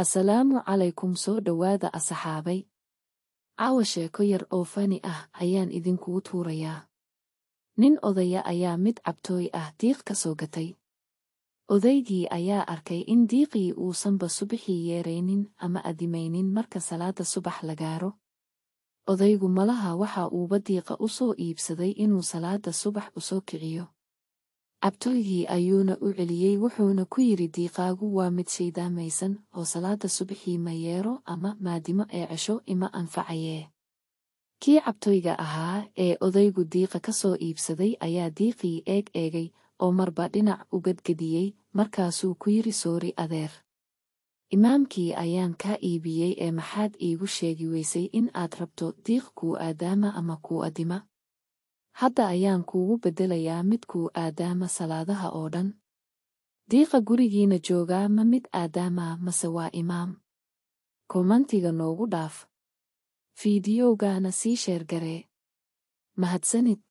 asalaamu calaykum soo dhowaada asaxaabay caawa sheeko yar oo fani ah ayaan idinkugu tuurayaa nin odaya ayaa mid cabtooy ah diiq ka soo gatay odaygii ayaa arkay in diiqii uusanba subaxii yeeraynin ama adimaynin marka salaadda subax la gaaro odaygu malaha waxa uuba diiqa u soo iibsaday inuu salaadda subax u soo kiciyo cabtooygii ayuuna u celiyey wuxuuna ku yidhi diiqaagu waa mid shaydaamaysan oo salaadda subaxii ma yeero ama maadimo ee cesho ima anfacayee kii cabtooyga ahaa ee odaygu diiqa ka soo iibsaday ayaa diiqii eeg eegay oo marba dhinac u ugadgadiyey markaasuu ku yidhi soori adeer imaamkii ayaan kaa iibiyey ee maxaad iigu sheegi weysay in aad rabto diiq kuu aadaama ama kuu adima hadda ayaan kuugu beddelayaa mid kuu aadaama salaadaha oo dhan diiqa gurigiina joogaa ma mid aadaamaa mase waa imaam komantiga noogu dhaaf fiidiyowgaana sii sheergaree mahadsanid